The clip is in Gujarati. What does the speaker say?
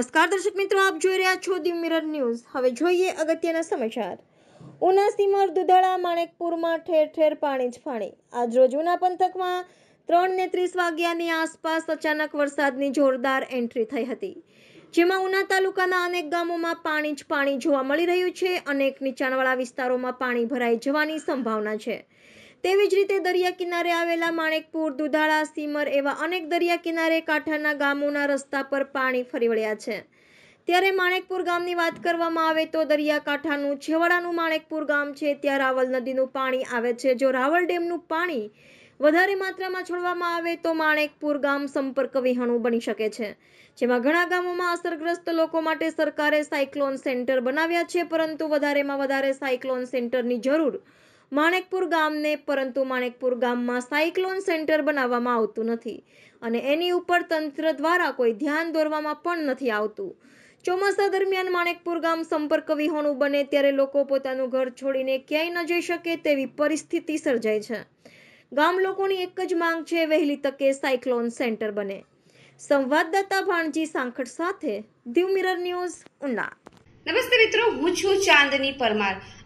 નમસ્કાર દર્શક મિત્રો આપ જોઈ રહ્યા છો દી મિરર ન્યૂઝ હવે જોઈએ અગત્યના સમાચાર ઉના સીમર દુધાળા માણેકપુરમાં ઠેર ઠેર પાણી જ પાણી આજરોજ ઉના પંથકમાં ત્રણ ને ત્રીસ વાગ્યાની આસપાસ અચાનક વરસાદની જોરદાર એન્ટ્રી થઈ હતી જેમાં ઉના તાલુકાના અનેક ગામોમાં પાણી જ પાણી જોવા મળી રહ્યું છે અનેક નીચાણવાળા વિસ્તારોમાં પાણી ભરાઈ જવાની સંભાવના છે તેવી જ રીતે દરિયા કિનારે આવેલા માણેકપુર દુધાળા સીમર એવા અનેક દરિયા કિનારે કાંઠાના ગામોના રસ્તા પર પાણી ફરી વળ્યા છે ત્યારે માણેકપુર ગામની વાત કરવામાં આવે તો દરિયાકાંઠાનું છેવાડાનું માણેકપુર ગામ છે ત્યાં રાવલ નદીનું પાણી આવે છે જો રાવલ ડેમનું પાણી વધારે માત્રામાં છોડવામાં આવે તો માણેકપુર ગામ સંપર્ક વિહણું બની શકે છે જેમાં ઘણા ગામોમાં અસરગ્રસ્ત લોકો માટે સરકારે સાયક્લોન સેન્ટર બનાવ્યા છે પરંતુ વધારેમાં વધારે સાયક્લોન સેન્ટરની જરૂર માણેકપુર ગામને પરંતુ માણેકપુર ગામમાં સાયક્લોન સેન્ટર બનાવવામાં આવતું નથી અને એની ઉપર તંત્ર દ્વારા કોઈ ધ્યાન દોરવામાં પણ નથી આવતું ચોમાસા દરમિયાન માણેકપુર ગામ સંપર્ક વિહોણું બને ત્યારે લોકો પોતાનું ઘર છોડીને ક્યાંય ન જઈ શકે તેવી પરિસ્થિતિ સર્જાય છે ગામ લોકોની એક જ માંગ છે વહેલી તકે સાયક્લોન સેન્ટર બને સંવાદદાતા ભાણજી સાંખડ સાથે દીવ મિરર ન્યૂઝ ઉના નમસ્તે મિત્રો હું છું ચાંદની પરમાર